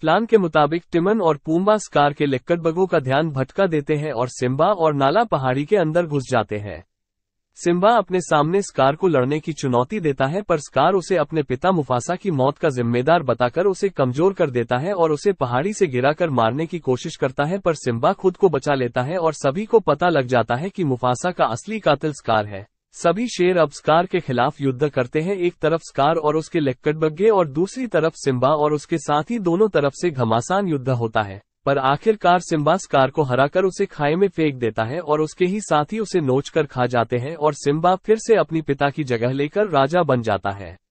plan के मुताबिक Tiemann और पूम्बा स्कार के लक्कड़बगों का ध्यान भटका देते हैं और सिम्बा और नाला पहाड़ी के अंदर घुस जाते हैं सिम्बा अपने सामने स्कार को लड़ने की चुनौती देता है पर स्कार उसे अपने पिता मुफासा की मौत का जिम्मेदार बताकर उसे कमजोर कर देता है और उसे पहाड़ी से गिराकर मारने की कोशिश करता है पर सिम्बा खुद को बचा लेता है और सभी को पता लग जाता है कि मुफासा का असली कातिल स्कार है सभी शेर अब स्कार के खिलाफ युद्ध करते हैं एक तरफ स्कार और उसके बग्गे और दूसरी तरफ सिम्बा और उसके साथ ही दोनों तरफ से घमासान युद्ध होता है पर आखिरकार सिम्बा स्कार को हराकर उसे खाए में फेंक देता है और उसके ही साथी उसे नोच कर खा जाते हैं और सिम्बा फिर से अपनी पिता की जगह लेकर राजा बन जाता है